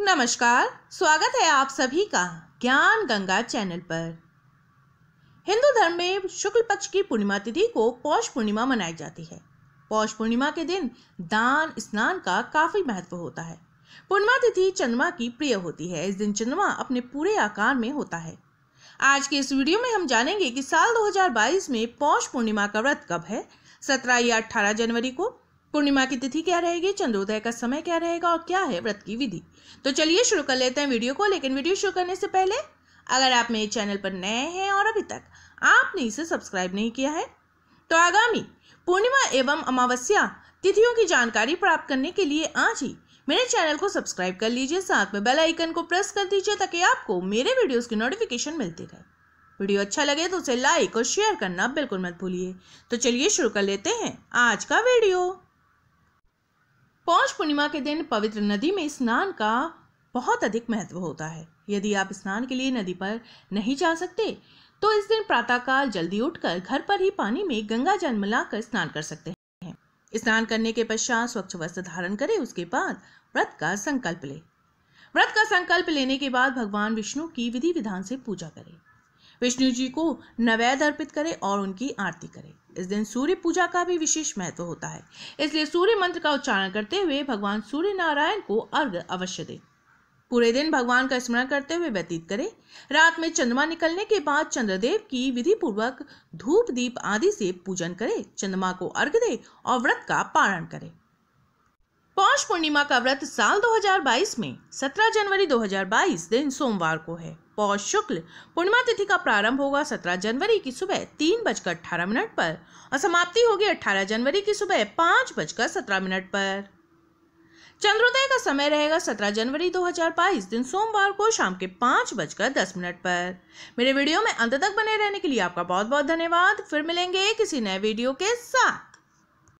नमस्कार स्वागत है आप सभी का ज्ञान गंगा चैनल पर हिंदू धर्म में शुक्ल पक्ष की पूर्णिमा तिथि को पौष पूर्णिमा मनाई जाती है पौष पूर्णिमा के दिन दान स्नान का काफी महत्व होता है पूर्णिमा तिथि चंद्रमा की प्रिय होती है इस दिन चंद्रमा अपने पूरे आकार में होता है आज के इस वीडियो में हम जानेंगे कि साल 2022 में पौष पूर्णिमा का व्रत कब है 17 या 18 जनवरी को पूर्णिमा की तिथि क्या रहेगी चंद्रोदय का समय क्या रहेगा और क्या है व्रत की विधि तो चलिए शुरू कर लेते हैं वीडियो को लेकिन वीडियो शुरू करने से पहले अगर आप मेरे चैनल पर नए हैं और अभी तक आपने इसे सब्सक्राइब नहीं किया है तो आगामी पूर्णिमा एवं अमावस्या तिथियों की जानकारी प्राप्त करने के लिए आज ही मेरे चैनल को सब्सक्राइब कर लीजिए साथ में बेल आइकन को प्रेस कर दीजिए ताकि आपको मेरे वीडियोस की नोटिफिकेशन मिलती रहे वीडियो अच्छा लगे तो उसे लाइक और शेयर करना बिल्कुल मत भूलिए तो चलिए शुरू कर लेते हैं आज का वीडियो पौष पूर्णिमा के दिन पवित्र नदी में स्नान का बहुत अधिक महत्व होता है यदि आप स्नान के लिए नदी पर नहीं जा सकते तो इस दिन प्रातःकाल जल्दी उठकर घर पर ही पानी में गंगा जल मिलाकर स्नान कर सकते हैं स्नान करने के पश्चात स्वच्छ वस्त्र धारण करें उसके बाद व्रत का संकल्प लें व्रत का संकल्प लेने के बाद भगवान विष्णु की विधि विधान से पूजा करें विष्णु जी को नवैद अर्पित करें और उनकी आरती करें इस दिन सूर्य पूजा का भी विशेष महत्व होता है इसलिए सूर्य मंत्र का उच्चारण करते हुए भगवान सूर्य नारायण को अर्घ अवश्य दें पूरे दिन भगवान का स्मरण करते हुए व्यतीत करें रात में चंद्रमा निकलने के बाद चंद्रदेव की विधि पूर्वक धूप दीप आदि से पूजन करें चंद्रमा को अर्घ दें और व्रत का पारण करें प्रकाश पूर्णिमा का व्रत साल 2022 में 17 जनवरी 2022 दिन सोमवार को है पौष शुक्ल पूर्णिमा तिथि का प्रारंभ होगा 17 जनवरी की सुबह तीन बजकर अठारह मिनट पर और समाप्ति होगी 18 जनवरी की सुबह पाँच बजकर सत्रह मिनट पर चंद्रोदय का समय रहेगा 17 जनवरी 2022 दिन सोमवार को शाम के पाँच बजकर दस मिनट पर मेरे वीडियो में अंत तक बने रहने के लिए आपका बहुत बहुत धन्यवाद फिर मिलेंगे किसी नए वीडियो के साथ